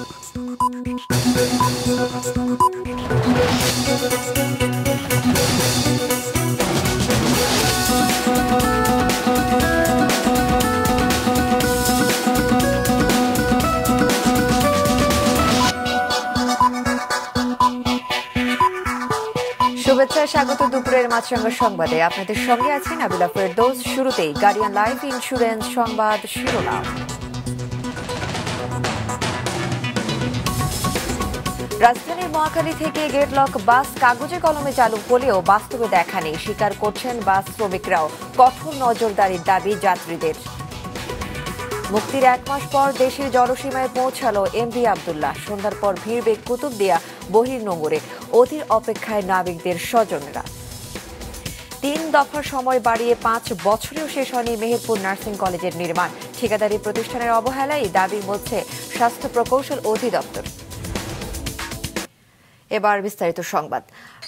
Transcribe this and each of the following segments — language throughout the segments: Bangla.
শুভেচ্ছা স্বাগত দুপুরের মাছরাঙ্গা সংবাদে আপনাদের সঙ্গে আছেন আবিলাফের দোষ শুরুতেই গার্ডিয়ান লাইফ ইন্স্যুরেন্স সংবাদ শিরোনাম রাজধানীর মহাখালী থেকে গেটলক বাস কাগজে কলমে চালু হলেও বাস্তবে দেখা নেই স্বীকার করছেন বাস শ্রমিকরাও কঠোর নজরদারির দাবি যাত্রীদের মুক্তির এক মাস পর দেশের জলসীমায় পৌঁছালো এমভি আবদুল্লাহ সন্ধ্যার পর ভিড় বেগ দিয়া বহির নোঙরে অধীর অপেক্ষায় নাবিকদের স্বজনরা তিন দফার সময় বাড়িয়ে পাঁচ বছরেও শেষ হয়নি মেহেরপুর নার্সিং কলেজের নির্মাণ ঠিকাদারি প্রতিষ্ঠানের অবহেলায় দাবি বলছে স্বাস্থ্য প্রকৌশল অধিদপ্তর এবার বিস্তারিত সংবাদ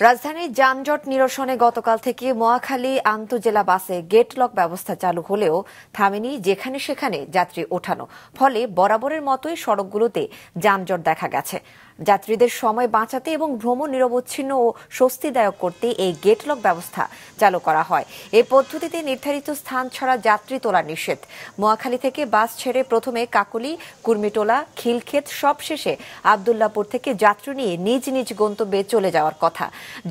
রাজধানীর যানজট নিরসনে গতকাল থেকে মোয়াখালী আন্তজেলা বাসে গেটলক ব্যবস্থা চালু হলেও থামেনি যেখানে সেখানে যাত্রী ওঠানো ফলে বরাবরের মতোই সড়কগুলোতে যানজট দেখা গেছে যাত্রীদের সময় বাঁচাতে এবং ভ্রমণ নিরবচ্ছিন্ন ও স্বস্তিদায়ক করতে এই গেটলক ব্যবস্থা চালু করা হয় এই পদ্ধতিতে নির্ধারিত স্থান ছাড়া যাত্রী তোলা নিষেধ মোয়াখালী থেকে বাস ছেড়ে প্রথমে কাকলি কুর্মিটোলা খিলক্ষেত সব শেষে আবদুল্লাপুর থেকে যাত্রী নিয়ে নিজ নিজ গন্তব্যে চলে যাওয়ার কথা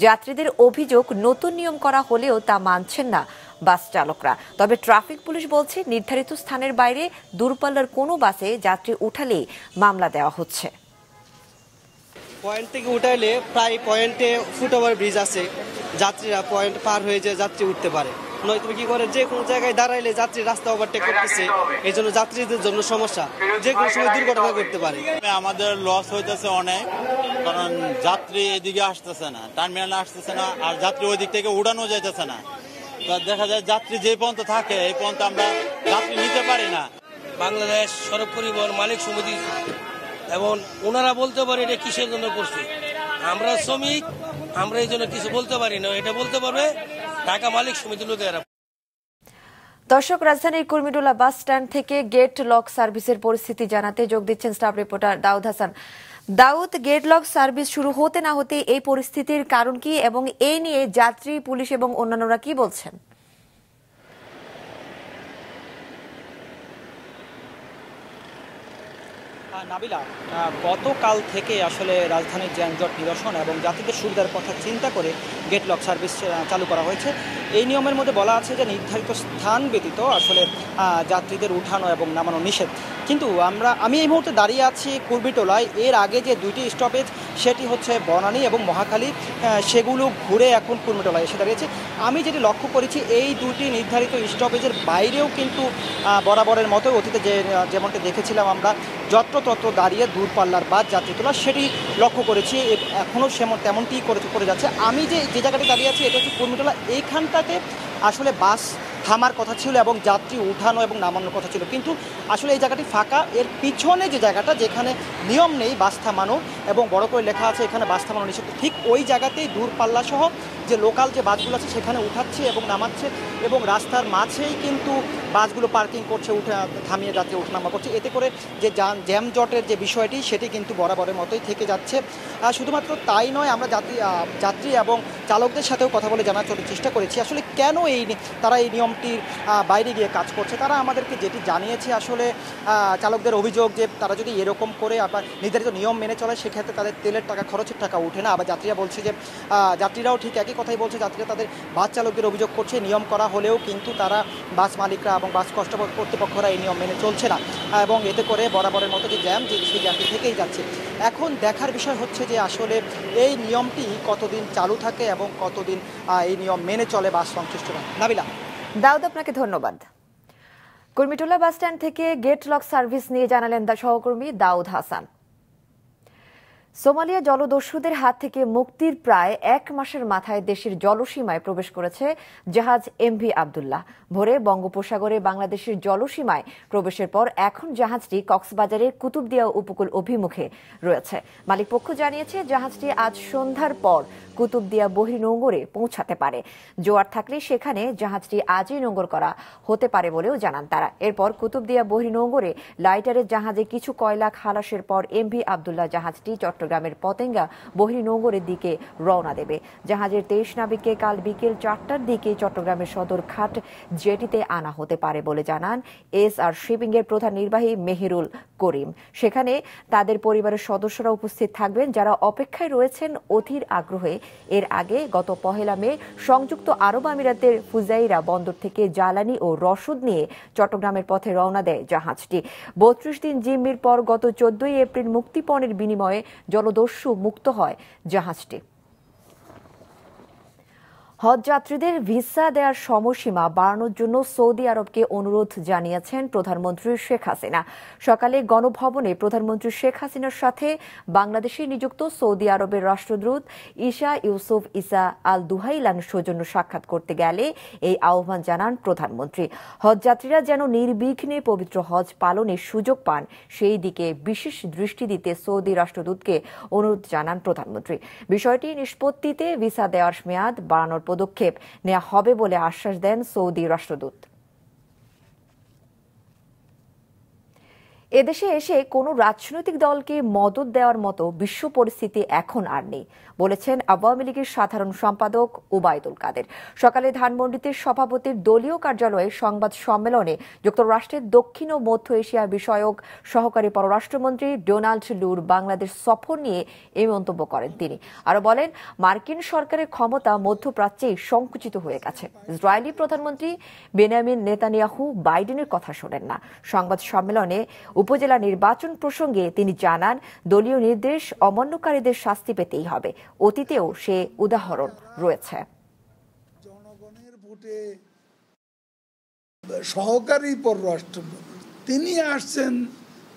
যাত্রীদের অভিযোগ নতুন নিয়ম করা হলেও তা মানছেন না বাস চালকরা তবে ট্রাফিক পুলিশ বলছে নির্ধারিত স্থানের বাইরে দূরপাল্লার কোনো বাসে যাত্রী উঠালেই মামলা দেওয়া হচ্ছে পয়েন্ট থেকে উঠাইলে প্রায় পয়েন্টে ফুটওভার ব্রিজ আছে যাত্রীরা পয়েন্ট পার হয়ে যে যাত্রী উঠতে পারে নয়তো কি করে যে কোনো জায়গায় দাঁড়াইলে যাত্রী রাস্তা ওভারটেক করতেছে এই জন্য যাত্রীদের জন্য সমস্যা যে কোনো সময় দুর্ঘটনা করতে পারে আমাদের লস হইতেছে অনেক কারণ যাত্রী এদিকে আসতেছে না টার্মিনালে আসতেছে না আর যাত্রী ওই দিক থেকে উড়ানো যাইতেছে না দেখা যায় যাত্রী যে পর্যন্ত থাকে এই পর্যন্ত আমরা যাত্রী নিতে পারি না বাংলাদেশ সড়ক পরিবহন মালিক সমিতি এবং ওনারা বলতে পারে এটা কিসের জন্য করছে আমরা শ্রমিক আমরা এই জন্য কিছু বলতে পারি না এটা বলতে পারবে ঢাকা মালিক সমিতির লোকেরা দর্শক রাজধানীর কুর্মিডোলা বাস স্ট্যান্ড থেকে গেট লক সার্ভিসের পরিস্থিতি জানাতে যোগ দিচ্ছেন staff reporter Daud Hasan Daud gate lock service শুরু হতে না হতে এই পরিস্থিতির কারণ কি এবং এই নিয়ে যাত্রী পুলিশ এবং অন্যান্যরা কি বলছেন নাবিলা গতকাল থেকে আসলে রাজধানীর যানজট নিরসন এবং যাত্রীদের সুবিধার কথা চিন্তা করে গেট লক সার্ভিস চালু করা হয়েছে এই নিয়মের মধ্যে বলা আছে যে নির্ধারিত স্থান ব্যতীত আসলে যাত্রীদের উঠানো এবং নামানো নিষেধ কিন্তু আমরা আমি এই মুহূর্তে দাঁড়িয়ে আছি কুর্বিটোলায় এর আগে যে দুইটি স্টপেজ সেটি হচ্ছে বনানী এবং মহাখালী সেগুলো ঘুরে এখন কুর্মিটলায় এসে দাঁড়িয়েছে আমি যেটি লক্ষ্য করেছি এই দুটি নির্ধারিত স্টপেজের বাইরেও কিন্তু বরাবরের মতো অতীতে যে যেমনটি দেখেছিলাম আমরা যত্রতত্র দাঁড়িয়ে দূরপাল্লার বাদ যাত্রী তোলা সেটি লক্ষ্য করেছি এখনও সেমন তেমনটি করে করে যাচ্ছে আমি যে যে জায়গাটি দাঁড়িয়ে আছি এটা হচ্ছে কুর্মিটলা এইখানটাতে আসলে বাস থামার কথা ছিল এবং যাত্রী উঠানো এবং নামানোর কথা ছিল কিন্তু আসলে এই জায়গাটি ফাঁকা এর পিছনে যে জায়গাটা যেখানে নিয়ম নেই বাস থামানো এবং বড় করে লেখা আছে এখানে বাস থামানো নিষেধ ঠিক ওই জায়গাতেই দূরপাল্লা সহ যে লোকাল যে বাসগুলো আছে সেখানে উঠাচ্ছে এবং নামাচ্ছে এবং রাস্তার মাঝেই কিন্তু বাসগুলো পার্কিং করছে উঠে থামিয়ে যাচ্ছে উঠনামা করছে এতে করে যে জ্যাম জটের যে বিষয়টি সেটি কিন্তু বরাবরের মতোই থেকে যাচ্ছে আর শুধুমাত্র তাই নয় আমরা যাত্রী যাত্রী এবং চালকদের সাথেও কথা বলে জানার জন্য চেষ্টা করেছি আসলে কেন এই তারা এই নিয়মটির বাইরে গিয়ে কাজ করছে তারা আমাদেরকে যেটি জানিয়েছে আসলে চালকদের অভিযোগ যে তারা যদি এরকম করে আবার নির্ধারিত নিয়ম মেনে চলে সেক্ষেত্রে তাদের তেলের টাকা খরচের টাকা উঠে না আবার যাত্রীরা বলছে যে যাত্রীরাও ঠিক একই কথাই বলছে যাত্রীরা তাদের বাস চালকদের অভিযোগ করছে নিয়ম করা হলেও কিন্তু তারা বাস মালিকরা এবং বাস কষ্ট কর্তৃপক্ষরা এই নিয়ম মেনে চলছে না এবং এতে করে বরাবরের মতো যে জ্যাম যে সেই জ্যামটি থেকেই যাচ্ছে এখন দেখার বিষয় হচ্ছে যে আসলে এই নিয়মটি কতদিন চালু থাকে এবং কতদিন এই নিয়ম মেনে চলে বাস সংশ্লিষ্টরা নাবিলা দাউদ আপনাকে ধন্যবাদ কুর্মিটোলা বাস স্ট্যান্ড থেকে গেট লক সার্ভিস নিয়ে জানালেন দা সহকর্মী দাউদ হাসান সোমালিয়া জলদস্যুদের হাত থেকে মুক্তির প্রায় এক মাসের মাথায় দেশের জলসীমায় প্রবেশ করেছে জাহাজ এমভি আবদুল্লাহ ভোরে বঙ্গোপসাগরে বাংলাদেশের জলসীমায় প্রবেশের পর এখন জাহাজটি কক্সবাজারের কুতুবদিয়া উপকূল অভিমুখে রয়েছে মালিকপক্ষ জানিয়েছে জাহাজটি আজ সন্ধ্যার পর কুতুবদিয়া বহির্নোঙরে পৌঁছাতে পারে জোয়ার থাকলে সেখানে জাহাজটি আজই নোঙ্গর করা হতে পারে বলেও জানান তারা এরপর কুতুবদিয়া বহির্নোঙরে লাইটারের জাহাজে কিছু কয়লা খালাসের পর এমভি আবদুল্লাহ জাহাজটি চট্টগ্রামের পতেঙ্গা বহির্নোঙরের দিকে রওনা দেবে জাহাজের তেইশ নাবিককে কাল বিকেল চারটার দিকে চট্টগ্রামের সদর খাট জেটিতে আনা হতে পারে বলে জানান এস আর শিপিং এর প্রধান নির্বাহী মেহেরুল করিম সেখানে তাদের পরিবারের সদস্যরা উপস্থিত থাকবেন যারা অপেক্ষায় রয়েছেন অধীর আগ্রহে এর আগে গত পহেলা মে সংযুক্ত আরব আমিরাতের ফুজাইরা বন্দর থেকে জ্বালানি ও রসদ নিয়ে চট্টগ্রামের পথে রওনা দেয় জাহাজটি বত্রিশ দিন জিম্মির পর গত চোদ্দই এপ্রিল মুক্তিপণের বিনিময়ে জলদস্যু মুক্ত হয় জাহাজটি হজযাত্রীদের ভিসা দেওয়ার সময়সীমা বাড়ানোর জন্য সৌদি আরবকে অনুরোধ জানিয়েছেন প্রধানমন্ত্রী শেখ হাসিনা সকালে গণভবনে প্রধানমন্ত্রী শেখ হাসিনার সাথে বাংলাদেশে নিযুক্ত সৌদি আরবের রাষ্ট্রদূত ঈশা ইউসুফ ইসা আল দুহাইলান সৌজন্য সাক্ষাৎ করতে গেলে এই আহ্বান জানান প্রধানমন্ত্রী হজযাত্রীরা যেন নির্বিঘ্নে পবিত্র হজ পালনের সুযোগ পান সেই দিকে বিশেষ দৃষ্টি দিতে সৌদি রাষ্ট্রদূতকে অনুরোধ জানান প্রধানমন্ত্রী বিষয়টি নিষ্পত্তিতে ভিসা দেওয়ার মেয়াদ বাড়ানোর পদক্ষেপ নেওয়া হবে বলে আশ্বাস দেন সৌদি রাষ্ট্রদূত এদেশে এসে কোনো রাজনৈতিক দলকে মদত দেওয়ার মতো বিশ্ব পরিস্থিতি এখন আর নেই বলেছেন আওয়ামী লীগের সাধারণ সম্পাদক ওবায়দুল কাদের সকালে ধানমন্ডিতে সভাপতির দলীয় কার্যালয়ে সংবাদ সম্মেলনে যুক্তরাষ্ট্রের দক্ষিণ ও মধ্য এশিয়া বিষয়ক সহকারী পররাষ্ট্রমন্ত্রী ডোনাল্ড লুর বাংলাদেশ সফর নিয়ে এই মন্তব্য করেন তিনি আরও বলেন মার্কিন সরকারের ক্ষমতা মধ্যপ্রাচ্যে সংকুচিত হয়ে গেছে ইসরায়েলি প্রধানমন্ত্রী বেনামিন নেতানিয়াহু বাইডেনের কথা শোনেন না সংবাদ সম্মেলনে উপজেলা নির্বাচন প্রসঙ্গে তিনি জানান দলীয় নির্দেশ অমান্যকারীদের শাস্তি পেতেই হবে অতীতেও সে উদাহরণ রয়েছে জনগণের ভোটে সহকারী পররাষ্ট্র তিনি আসছেন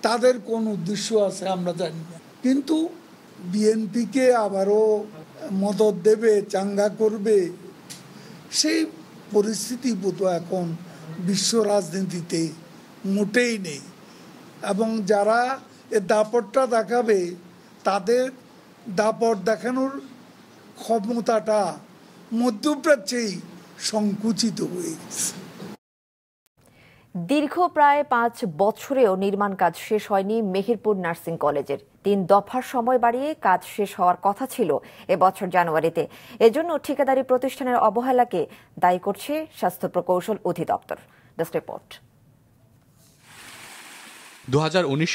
তাদের কোন উদ্দেশ্য আছে আমরা জানি না কিন্তু বিএনপিকে আবারও মদত দেবে চাঙ্গা করবে সেই পরিস্থিতি বোধ এখন বিশ্ব রাজনীতিতে মোটেই নেই এবং যারা এ দাপটটা দেখাবে তাদের দাপট দেখানোর ক্ষমতাটা মধ্যপ্রাচ্যেই সংকুচিত হয়ে দীর্ঘ প্রায় পাঁচ বছরেও নির্মাণ কাজ শেষ হয়নি মেহেরপুর নার্সিং কলেজের তিন দফার সময় বাড়িয়ে কাজ শেষ হওয়ার কথা ছিল এবছর জানুয়ারিতে এজন্য ঠিকাদারি প্রতিষ্ঠানের অবহেলাকে দায়ী করছে স্বাস্থ্য প্রকৌশল অধিদপ্তর রিপোর্ট দু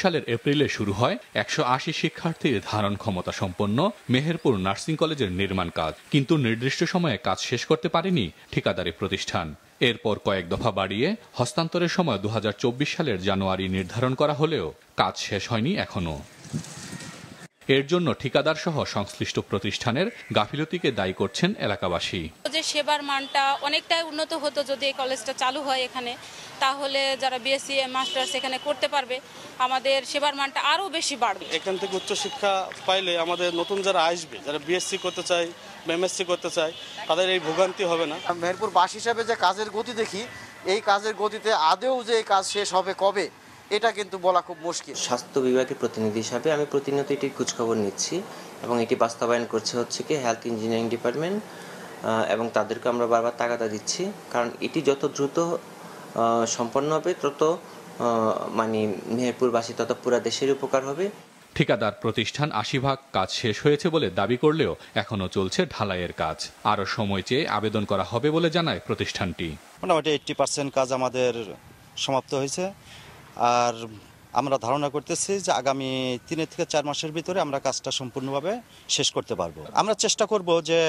সালের এপ্রিলে শুরু হয় একশো আশি শিক্ষার্থীর ধারণ ক্ষমতা সম্পন্ন মেহেরপুর নার্সিং কলেজের নির্মাণ কাজ কিন্তু নির্দিষ্ট সময়ে কাজ শেষ করতে পারেনি ঠিকাদারি প্রতিষ্ঠান এরপর কয়েক দফা বাড়িয়ে হস্তান্তরের সময় দু সালের জানুয়ারি নির্ধারণ করা হলেও কাজ শেষ হয়নি এখনও এর জন্য ঠিকাদারসহ সংশ্লিষ্ট প্রতিষ্ঠানের গাফিলতিকে দায়ী করছেন এলাকাবাসী যে সেবার মানটা অনেকটাই উন্নত হতো যদি এই কলেজটা চালু হয় এখানে তাহলে যারা বিএসসি মাস্টার্স e, এখানে করতে পারবে আমাদের সেবার মানটা আরও বেশি বাড়বে এখান থেকে উচ্চশিক্ষা পাইলে আমাদের নতুন যারা আসবে যারা বিএসসি e করতে চায় এমএসসি e করতে চায় তাদের এই ভোগান্তি হবে না মেহেরপুর বাস হিসাবে যে কাজের গতি দেখি এই কাজের গতিতে আদেও যে কাজ শেষ হবে কবে এটা কিন্তু বলা খুব মুশকিল স্বাস্থ্য বিভাগের প্রতিনিধি হিসাবে আমি প্রতিনিয়ত এটির খোঁজখবর নিচ্ছি এবং এটি বাস্তবায়ন করছে হচ্ছে কি হেলথ ইঞ্জিনিয়ারিং ডিপার্টমেন্ট এবং তাদেরকে আমরা বারবার তাগাদা দিচ্ছি কারণ এটি যত দ্রুত সম্পন্ন হবে তত মানে মেহেরপুরবাসী তত পুরা দেশের উপকার হবে ঠিকাদার প্রতিষ্ঠান আশি ভাগ কাজ শেষ হয়েছে বলে দাবি করলেও এখনও চলছে ঢালাইয়ের কাজ আরও সময় চেয়ে আবেদন করা হবে বলে জানায় প্রতিষ্ঠানটি মোটামুটি এইট্টি পার্সেন্ট কাজ আমাদের সমাপ্ত হয়েছে আর আমরা ধারণা করতেছি যে আগামী তিনের থেকে চার মাসের ভিতরে আমরা কাজটা সম্পূর্ণভাবে শেষ করতে পারবো আমরা চেষ্টা করব যে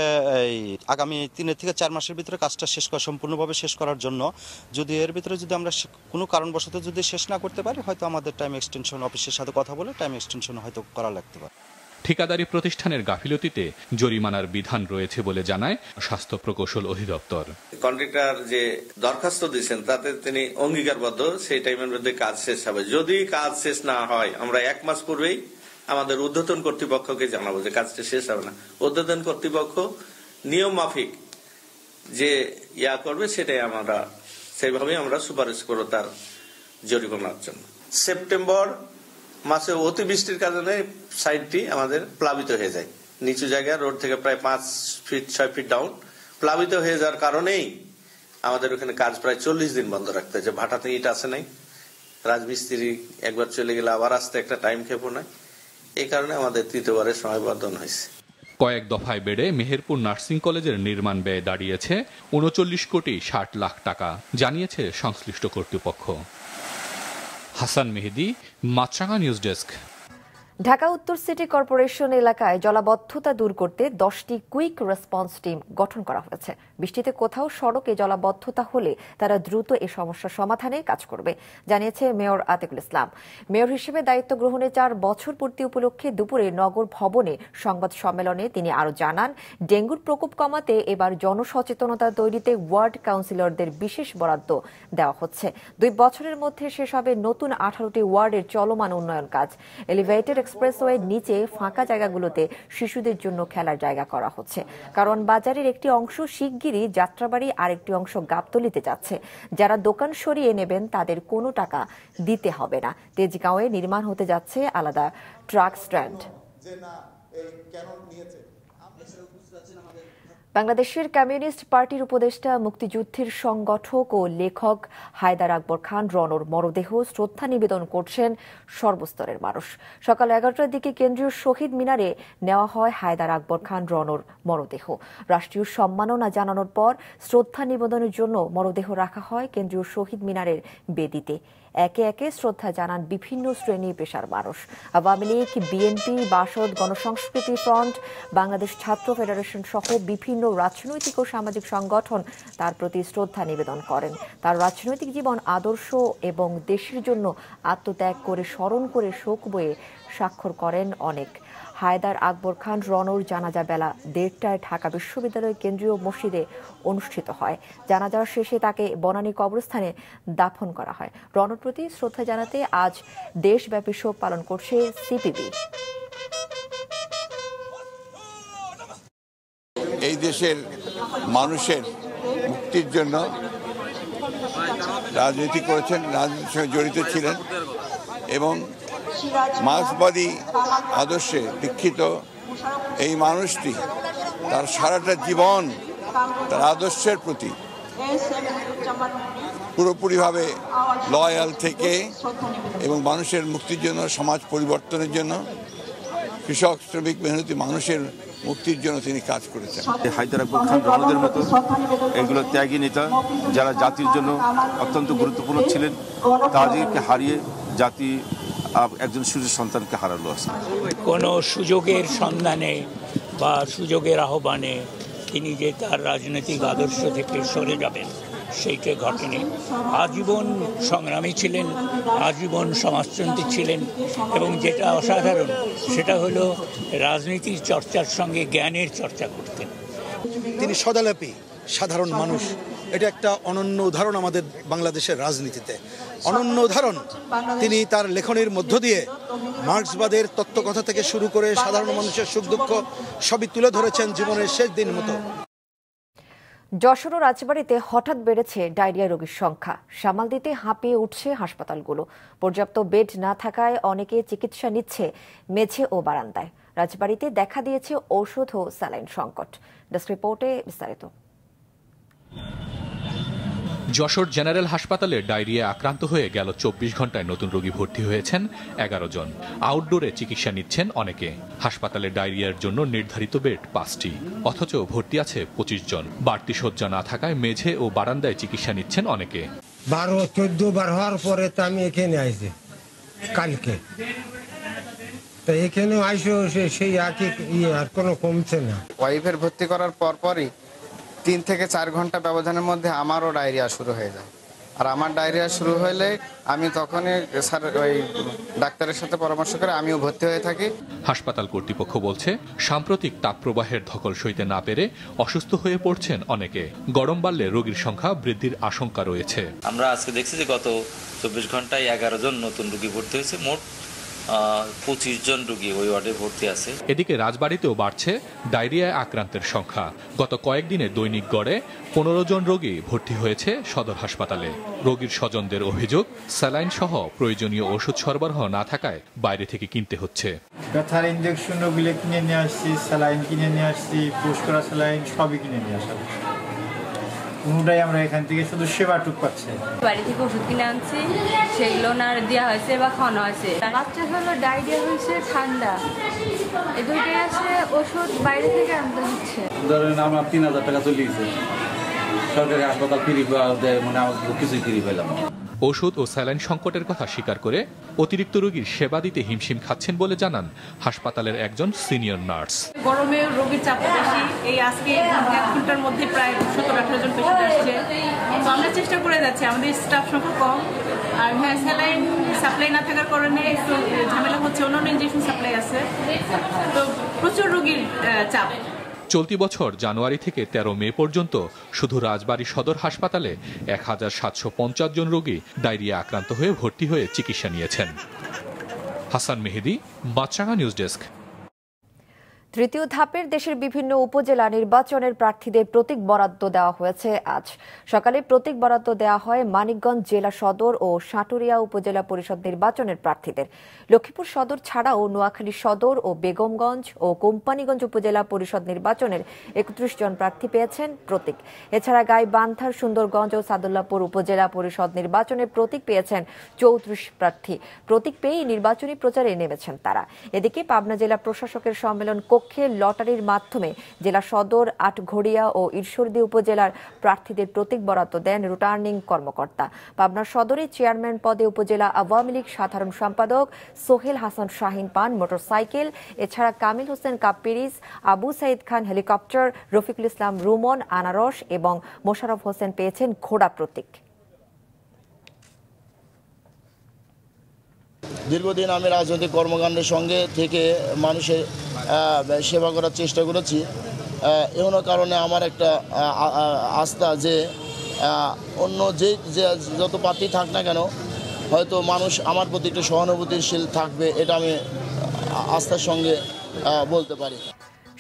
এই আগামী তিনের থেকে চার মাসের ভিতরে কাজটা শেষ করা সম্পূর্ণভাবে শেষ করার জন্য যদি এর ভিতরে যদি আমরা কোনো কারণবশত যদি শেষ না করতে পারি হয়তো আমাদের টাইম এক্সটেনশন অফিসের সাথে কথা বলে টাইম এক্সটেনশন হয়তো করা লাগতে পারে ঠিকাদারি প্রতিষ্ঠানের গাফিলতিতে জরিমানার বিধান রয়েছে বলে জানায় স্বাস্থ্য প্রকৌশল অধিদপ্তর কন্ট্রাক্টর যে দরখাস্ত দিয়েছেন তাতে তিনি অঙ্গীকারবদ্ধ সেই টাইমের মধ্যে কাজ শেষ হবে যদি কাজ শেষ না হয় আমরা এক মাস পূর্বেই আমাদের উদ্বোধন কর্তৃপক্ষকে জানাবো যে কাজটা শেষ হবে না উদ্বোধন কর্তৃপক্ষ নিয়ম মাফিক যে ইয়া করবে সেটাই আমরা সেইভাবে আমরা সুপারিশ করো তার জরিমানার জন্য সেপ্টেম্বর মাসে অতিবৃষ্টির কারণে সাইডটি আমাদের প্লাবিত হয়ে যায় নিচু জায়গা রোড থেকে প্রায় পাঁচ ফিট ছয় ফিট ডাউন প্লাবিত হয়ে যাওয়ার কারণেই আমাদের ওখানে কাজ প্রায় চল্লিশ দিন বন্ধ রাখতে হয়েছে ভাটাতে ইট আসে নাই রাজমিস্ত্রি একবার চলে গেলে আবার আসতে একটা টাইম খেপো না এই কারণে আমাদের তৃতীয়বারের সময় বর্ধন হয়েছে কয়েক দফায় বেড়ে মেহেরপুর নার্সিং কলেজের নির্মাণ ব্যয় দাঁড়িয়েছে উনচল্লিশ কোটি ষাট লাখ টাকা জানিয়েছে সংশ্লিষ্ট কর্তৃপক্ষ হাসান মেহেদি মাছরাঙা নিউজ ডেস্ক ঢাকা উত্তর সিটি কর্পোরেশন এলাকায় জলাবদ্ধতা দূর করতে দশটি কুইক রেসপন্স টিম গঠন করা হয়েছে বৃষ্টিতে কোথাও সড়কে জলাবদ্ধতা হলে তারা দ্রুত এ সমস্যা সমাধানে কাজ করবে জানিয়েছে মেয়র আতিকুল ইসলাম মেয়র হিসেবে দায়িত্ব গ্রহণে চার বছর পূর্তি উপলক্ষে দুপুরে নগর ভবনে সংবাদ সম্মেলনে তিনি আরও জানান ডেঙ্গুর প্রকোপ কমাতে এবার জনসচেতনতা তৈরিতে ওয়ার্ড কাউন্সিলরদের বিশেষ বরাদ্দ দেওয়া হচ্ছে দুই বছরের মধ্যে শেষ হবে নতুন আঠারোটি ওয়ার্ডের চলমান উন্নয়ন কাজ এলিভেটেড এক্সপ্রেসওয়ে নিচে ফাঁকা জায়গাগুলোতে শিশুদের জন্য খেলার জায়গা করা হচ্ছে কারণ বাজারের একটি অংশ শিগগির শিগগিরই যাত্রাবাড়ি আরেকটি অংশ গাবতলিতে যাচ্ছে যারা দোকান সরিয়ে নেবেন তাদের কোনো টাকা দিতে হবে না তেজগাঁওয়ে নির্মাণ হতে যাচ্ছে আলাদা ট্রাক স্ট্যান্ড নিয়েছে বাংলাদেশের কমিউনিস্ট পার্টির উপদেষ্টা মুক্তিযুদ্ধের সংগঠক ও লেখক হায়দার আকবর খান রনর মরদেহ শ্রদ্ধা নিবেদন করছেন সর্বস্তরের মানুষ সকাল এগারোটার দিকে কেন্দ্রীয় শহীদ মিনারে নেওয়া হয় হায়দার আকবর খান রনর মরদেহ রাষ্ট্রীয় সম্মাননা জানানোর পর শ্রদ্ধা নিবেদনের জন্য মরদেহ রাখা হয় কেন্দ্রীয় শহীদ মিনারের বেদিতে একে একে শ্রদ্ধা জানান বিভিন্ন শ্রেণী পেশার মানুষ Awami League BNP BASAD Gonoshongskriti front Bangladesh Chhatra federation সহ বিভিন্ন রাজনৈতিক ও সামাজিক সংগঠন তার প্রতি শ্রদ্ধা নিবেদন করেন তার রাজনৈতিক জীবন আদর্শ এবং দেশের জন্য আত্মত্যাগ করে স্মরণ করে শোক বয়ে স্বাক্ষর করেন অনেক হায়দার আকবর খান রনর জানাজা বেলা দেড়টায় ঢাকা বিশ্ববিদ্যালয়ের কেন্দ্রীয় মসজিদে অনুষ্ঠিত হয় জানাজার শেষে তাকে বনানী কবরস্থানে দাফন করা হয় রনর প্রতি শ্রদ্ধা জানাতে আজ দেশব্যাপী শোক পালন করছে সিপিবি এই দেশের মানুষের মুক্তির জন্য রাজনীতি করেছেন রাজনীতির সঙ্গে জড়িত ছিলেন এবং মার্ক্সবাদী আদর্শে দীক্ষিত এই মানুষটি তার সারাটা জীবন তার আদর্শের প্রতি পুরোপুরিভাবে লয়াল থেকে এবং মানুষের মুক্তির জন্য সমাজ পরিবর্তনের জন্য কৃষক শ্রমিক মেহনতি মানুষের মুক্তির জন্য তিনি কাজ করেছেন হায়দার খান রণদের মতো এগুলো ত্যাগী নেতা যারা জাতির জন্য অত্যন্ত গুরুত্বপূর্ণ ছিলেন তাদেরকে হারিয়ে জাতি একজন সূর্যের সন্তানকে হারালো কোনো সুযোগের সন্ধানে বা সুযোগের আহ্বানে তিনি যে তার রাজনৈতিক আদর্শ থেকে সরে যাবেন সেইটা ঘটেনি আজীবন সংগ্রামী ছিলেন আজীবন সমাজতন্ত্রী ছিলেন এবং যেটা অসাধারণ সেটা হলো রাজনীতির চর্চার সঙ্গে জ্ঞানের চর্চা করতেন তিনি সদালাপী সাধারণ মানুষ এটা একটা অনন্য উদাহরণ আমাদের বাংলাদেশের রাজনীতিতে অনন্য উদাহরণ তিনি তার লেখনের মধ্য দিয়ে মার্ক্সবাদের তত্ত্বকথা থেকে শুরু করে সাধারণ মানুষের সুখ দুঃখ সবই তুলে ধরেছেন জীবনের শেষ দিন মতো যশোর ও রাজবাড়িতে হঠাৎ বেড়েছে ডায়রিয়া রোগীর সংখ্যা সামাল দিতে হাঁপিয়ে উঠছে হাসপাতালগুলো পর্যাপ্ত বেড না থাকায় অনেকে চিকিৎসা নিচ্ছে মেঝে ও বারান্দায় রাজবাড়িতে দেখা দিয়েছে ঔষধ ও স্যালাইন সংকট ডেস্ক রিপোর্টে বিস্তারিত যশোর জেনারেল হাসপাতালে ডায়রিয়া আক্রান্ত হয়ে গেল চব্বিশ ঘন্টায় নতুন রোগী ভর্তি হয়েছেন এগারো জন আউটডোরে চিকিৎসা নিচ্ছেন অনেকে হাসপাতালে ডায়রিয়ার জন্য নির্ধারিত বেড পাঁচটি অথচ ভর্তি আছে পঁচিশ জন বাড়তি শয্যা না থাকায় মেঝে ও বারান্দায় চিকিৎসা নিচ্ছেন অনেকে বারো চোদ্দ বার হওয়ার পরে তো আমি এখানে আইছি কালকে তা এখানে আইসো সেই একই ইয়ে, আর কোনো কমছে না ওয়াইফের ভর্তি করার পরপরই তিন থেকে চার ঘন্টা ব্যবধানের মধ্যে আমারও ডায়রিয়া শুরু হয়ে যায় আর আমার ডায়রিয়া শুরু হলে আমি তখনই স্যার ওই ডাক্তারের সাথে পরামর্শ করে আমিও ভর্তি হয়ে থাকি হাসপাতাল কর্তৃপক্ষ বলছে সাম্প্রতিক তাপপ্রবাহের ধকল সইতে না পেরে অসুস্থ হয়ে পড়ছেন অনেকে গরম বাড়লে রোগীর সংখ্যা বৃদ্ধির আশঙ্কা রয়েছে আমরা আজকে দেখছি যে গত চব্বিশ ঘন্টায় এগারো জন নতুন রোগী ভর্তি হয়েছে মোট পঁচিশ জন রোগী ওই ওয়ার্ডে ভর্তি আছে এদিকে রাজবাড়িতেও বাড়ছে ডায়রিয়ায় আক্রান্তের সংখ্যা গত কয়েকদিনে দৈনিক গড়ে পনেরো জন রোগী ভর্তি হয়েছে সদর হাসপাতালে রোগীর স্বজনদের অভিযোগ স্যালাইন সহ প্রয়োজনীয় ওষুধ সরবরাহ না থাকায় বাইরে থেকে কিনতে হচ্ছে ব্যথার ইঞ্জেকশন ওগুলো কিনে নিয়ে আসছি স্যালাইন কিনে নিয়ে আসছি পুষ্করা স্যালাইন সবই কিনে নিয়ে আসা কোনোটাই আমরা এখান থেকে শুধু সেবা টুক পাচ্ছি বাড়ি থেকে ওষুধ কিনে আনছি সেগুলো ওনার দেওয়া হয়েছে বা খাওয়ানো হয়েছে বাচ্চা হলো ডায়রিয়া হয়েছে ঠান্ডা এ দুটোই আছে ওষুধ বাইরে থেকে আনতে হচ্ছে ধরেন আমরা তিন হাজার টাকা চলে গেছে সরকারি হাসপাতাল ফ্রি দেয় মানে আমাকে কিছুই ফিরি পেলাম ওষুধ ও স্যালাইন সংকটের কথা স্বীকার করে অতিরিক্ত রোগীর সেবা দিতে হিমশিম খাচ্ছেন বলে জানান হাসপাতালের একজন সিনিয়র নার্স গরমে রোগীর চাপ বেশি এই আজকে এক ঘন্টার মধ্যে প্রায় সতেরো আঠারো জন পেশেন্ট আসছে তো আমরা চেষ্টা করে যাচ্ছি আমাদের স্টাফ সংখ্যা কম আর হ্যাঁ স্যালাইন সাপ্লাই না থাকার কারণে একটু ঝামেলা হচ্ছে অন্যান্য ইঞ্জেকশন সাপ্লাই আছে তো প্রচুর রোগীর চাপ চলতি বছর জানুয়ারি থেকে ১৩ মে পর্যন্ত শুধু রাজবাড়ী সদর হাসপাতালে এক হাজার সাতশো পঞ্চাশ জন রোগী ডায়রিয়া আক্রান্ত হয়ে ভর্তি হয়ে চিকিৎসা নিয়েছেন হাসান মেহেদি বাচ্চাঙ্গা নিউজ ডেস্ক তৃতীয় ধাপের দেশের বিভিন্ন উপজেলা নির্বাচনের প্রার্থীদের প্রতীক বরাদ্দ দেওয়া হয়েছে আজ সকালে প্রতীক বরাদ্দ দেওয়া হয় মানিকগঞ্জ জেলা সদর ও সাটুরিয়া উপজেলা পরিষদ নির্বাচনের প্রার্থীদের লক্ষ্মীপুর সদর ছাড়াও নোয়াখালী সদর ও বেগমগঞ্জ ও কোম্পানিগঞ্জ উপজেলা পরিষদ নির্বাচনের একত্রিশ জন প্রার্থী পেয়েছেন প্রতীক এছাড়া গাইবান্ধার সুন্দরগঞ্জ ও সাদুল্লাপুর উপজেলা পরিষদ নির্বাচনের প্রতীক পেয়েছেন চৌত্রিশ প্রার্থী প্রতীক পেয়েই নির্বাচনী প্রচারে নেমেছেন তারা এদিকে পাবনা জেলা প্রশাসকের সম্মেলন পক্ষে লটারির মাধ্যমে জেলা সদর আটঘরিয়া ও ঈশ্বরদী উপজেলার প্রার্থীদের প্রতীক বরাদ্দ দেন রিটার্নিং কর্মকর্তা পাবনা সদরে চেয়ারম্যান পদে উপজেলা আওয়ামী লীগ সাধারণ সম্পাদক সোহেল হাসান শাহিন পান মোটরসাইকেল এছাড়া কামিল হোসেন কাপিরিস আবু সাইদ খান হেলিকপ্টার রফিকুল ইসলাম রুমন আনারস এবং মোশারফ হোসেন পেয়েছেন ঘোড়া প্রতীক দীর্ঘদিন আমি রাজনৈতিক কর্মকাণ্ডের সঙ্গে থেকে মানুষের সেবা করার চেষ্টা করেছি এমন কারণে আমার একটা আস্থা যে অন্য যে যত পার্টি থাক না কেন হয়তো মানুষ আমার প্রতি একটু সহানুভূতিশীল থাকবে এটা আমি আস্থার সঙ্গে বলতে পারি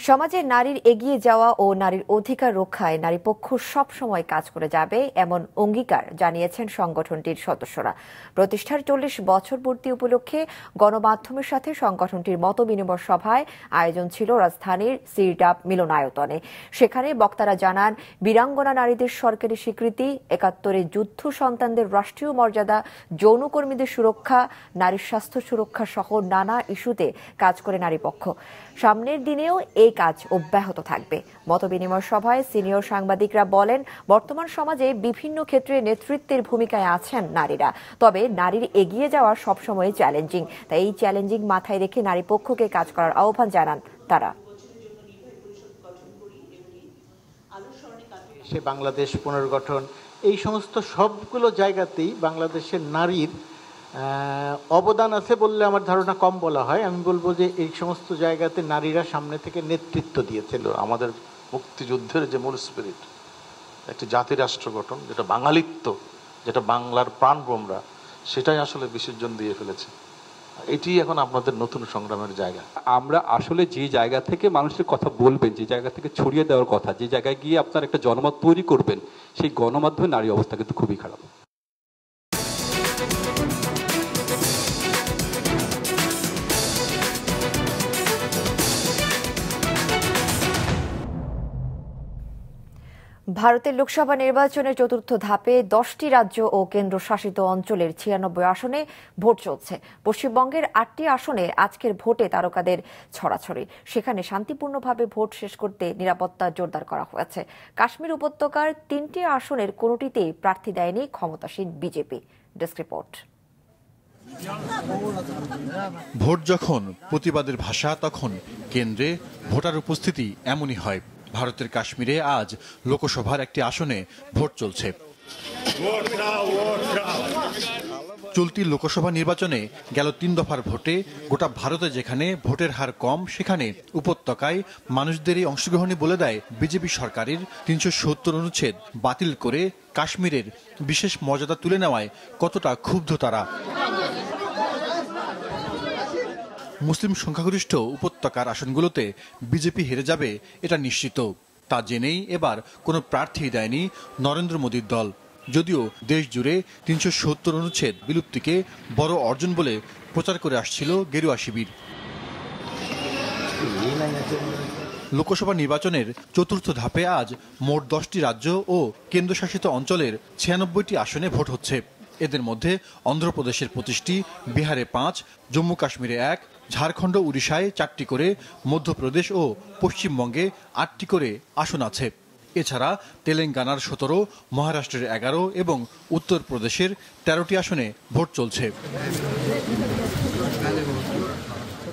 সমাজে নারীর এগিয়ে যাওয়া ও নারীর অধিকার রক্ষায় নারী পক্ষ সবসময় কাজ করে যাবে এমন অঙ্গীকার জানিয়েছেন সংগঠনটির সদস্যরা প্রতিষ্ঠার চল্লিশ বছর পূর্তি উপলক্ষে গণমাধ্যমের সাথে সংগঠনটির মত বিনিময় সভায় আয়োজন ছিল রাজধানীর সিরডাপ মিলনায়তনে সেখানে বক্তারা জানান বীরাঙ্গনা নারীদের সরকারি স্বীকৃতি একাত্তরে যুদ্ধ সন্তানদের রাষ্ট্রীয় মর্যাদা যৌনকর্মীদের সুরক্ষা নারীর স্বাস্থ্য সুরক্ষা সহ নানা ইস্যুতে কাজ করে নারী পক্ষ সামনের দিনেও এই কাজ অব্যাহত থাকবে মতবিনিময় সভায় সিনিয়র সাংবাদিকরা বলেন বর্তমান সমাজে বিভিন্ন ক্ষেত্রে নেতৃত্বের ভূমিকায় আছেন নারীরা তবে নারীর এগিয়ে যাওয়া সবসময় চ্যালেঞ্জিং তাই এই চ্যালেঞ্জিং মাথায় রেখে নারী পক্ষকে কাজ করার আহ্বান জানান তারা সে বাংলাদেশ পুনর্গঠন এই সমস্ত সবগুলো জায়গাতেই বাংলাদেশের নারীর অবদান আছে বললে আমার ধারণা কম বলা হয় আমি বলবো যে এই সমস্ত জায়গাতে নারীরা সামনে থেকে নেতৃত্ব দিয়েছিল আমাদের মুক্তিযুদ্ধের যে মূল স্পিরিট একটি জাতি রাষ্ট্র গঠন যেটা বাঙালিত্ব যেটা বাংলার প্রাণ বোমরা সেটাই আসলে বিসর্জন দিয়ে ফেলেছে এটি এখন আপনাদের নতুন সংগ্রামের জায়গা আমরা আসলে যে জায়গা থেকে মানুষের কথা বলবেন যে জায়গা থেকে ছড়িয়ে দেওয়ার কথা যে জায়গায় গিয়ে আপনার একটা জনমত তৈরি করবেন সেই গণমাধ্যমে নারী অবস্থা কিন্তু খুবই খারাপ ভারতের লোকসভা নির্বাচনের চতুর্থ ধাপে দশটি রাজ্য ও কেন্দ্রশাসিত অঞ্চলের ছিয়ানব্বই আসনে ভোট চলছে পশ্চিমবঙ্গের আটটি আসনে আজকের ভোটে তারকাদের ছড়াছড়ি সেখানে শান্তিপূর্ণভাবে ভোট শেষ করতে নিরাপত্তা জোরদার করা হয়েছে কাশ্মীর উপত্যকার তিনটি আসনের কোনোটিতেই প্রার্থী দেয়নি ক্ষমতাসীন বিজেপি ডেস্ক রিপোর্ট ভোট যখন প্রতিবাদের ভাষা তখন কেন্দ্রে ভোটার উপস্থিতি এমনই হয় ভারতের কাশ্মীরে আজ লোকসভার একটি আসনে ভোট চলছে চলতি লোকসভা নির্বাচনে গেল তিন দফার ভোটে গোটা ভারতে যেখানে ভোটের হার কম সেখানে উপত্যকায় মানুষদের এই অংশগ্রহণে বলে দেয় বিজেপি সরকারের তিনশো সত্তর অনুচ্ছেদ বাতিল করে কাশ্মীরের বিশেষ মর্যাদা তুলে নেওয়ায় কতটা ক্ষুব্ধ তারা মুসলিম সংখ্যাগরিষ্ঠ উপত্যকার আসনগুলোতে বিজেপি হেরে যাবে এটা নিশ্চিত তা জেনেই এবার কোনো প্রার্থী দেয়নি নরেন্দ্র মোদীর দল যদিও দেশ জুড়ে তিনশো সত্তর অনুচ্ছেদ বিলুপ্তিকে বড় অর্জন বলে প্রচার করে আসছিল গেরুয়া শিবির লোকসভা নির্বাচনের চতুর্থ ধাপে আজ মোট দশটি রাজ্য ও কেন্দ্রশাসিত অঞ্চলের ছিয়ানব্বইটি আসনে ভোট হচ্ছে এদের মধ্যে অন্ধ্রপ্রদেশের পঁচিশটি বিহারে পাঁচ জম্মু কাশ্মীরে এক ঝাড়খণ্ড উড়িষ্যায় চারটি করে মধ্যপ্রদেশ ও পশ্চিমবঙ্গে আটটি করে আসন আছে এছাড়া তেলেঙ্গানার সতেরো মহারাষ্ট্রের এগারো এবং উত্তরপ্রদেশের তেরোটি আসনে ভোট চলছে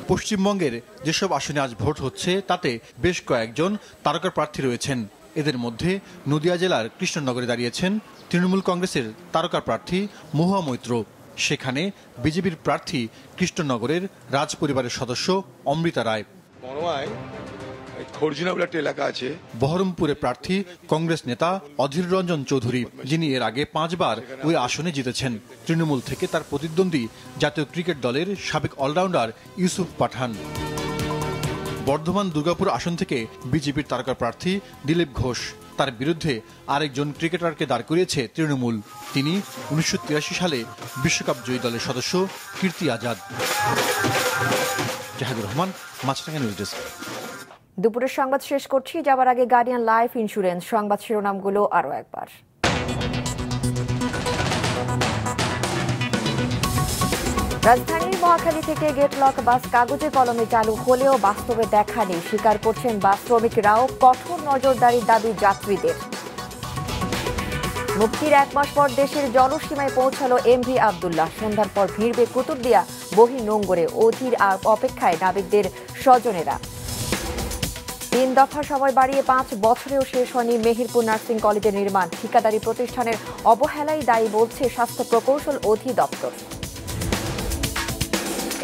পশ্চিমবঙ্গের যেসব আসনে আজ ভোট হচ্ছে তাতে বেশ কয়েকজন তারকা প্রার্থী রয়েছেন এদের মধ্যে নদিয়া জেলার কৃষ্ণনগরে দাঁড়িয়েছেন তৃণমূল কংগ্রেসের তারকা প্রার্থী মহুয়া মৈত্র সেখানে বিজেপির প্রার্থী কৃষ্ণনগরের রাজ পরিবারের সদস্য অমৃতা রায় এলাকা আছে বহরমপুরে প্রার্থী কংগ্রেস নেতা অধীর রঞ্জন চৌধুরী যিনি এর আগে পাঁচবার ওই আসনে জিতেছেন তৃণমূল থেকে তার প্রতিদ্বন্দ্বী জাতীয় ক্রিকেট দলের সাবেক অলরাউন্ডার ইউসুফ পাঠান বর্ধমান দুর্গাপুর আসন থেকে বিজেপির তারকা প্রার্থী দিলীপ ঘোষ তার বিরুদ্ধে আরেকজন ক্রিকেটারকে দাঁড় করিয়েছে তৃণমূল তিনি উনিশশো সালে বিশ্বকাপ জয়ী দলের সদস্য কীর্তি আজাদ জাহাদুর রহমান মাছরাঙ্গা নিউজ ডেস্ক দুপুরের সংবাদ শেষ করছি যাবার আগে গার্ডিয়ান লাইফ ইন্স্যুরেন্স সংবাদ শিরোনামগুলো আরও একবার রাজধানীর মহাখালী থেকে গেটলক বাস কাগজে কলমে চালু হলেও বাস্তবে দেখা নেই স্বীকার করছেন বাস শ্রমিকরাও কঠোর নজরদারির দাবি যাত্রীদের মুক্তির এক মাস পর দেশের জলসীমায় পৌঁছালো এমভি আবদুল্লাহ সন্ধ্যার পর ভিড়বে কুতুবদিয়া বহি নোঙ্গরে অধীর অপেক্ষায় নাবিকদের স্বজনেরা তিন দফা সময় বাড়িয়ে পাঁচ বছরেও শেষ হয়নি মেহেরপুর নার্সিং কলেজের নির্মাণ ঠিকাদারি প্রতিষ্ঠানের অবহেলাই দায়ী বলছে স্বাস্থ্য প্রকৌশল অধিদপ্তর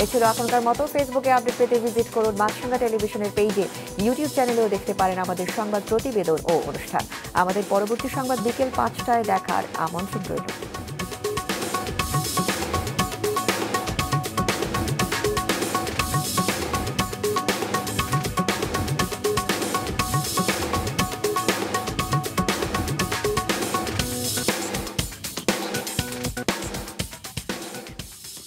এছাড়াও এখনকার মতো ফেসবুকে আপডেট পেতে ভিজিট করুন মাছরাঙ্গা টেলিভিশনের পেজে ইউটিউব চ্যানেলেও দেখতে পারেন আমাদের সংবাদ প্রতিবেদন ও অনুষ্ঠান আমাদের পরবর্তী সংবাদ বিকেল পাঁচটায় দেখার আমন্ত্রণ রয়েছে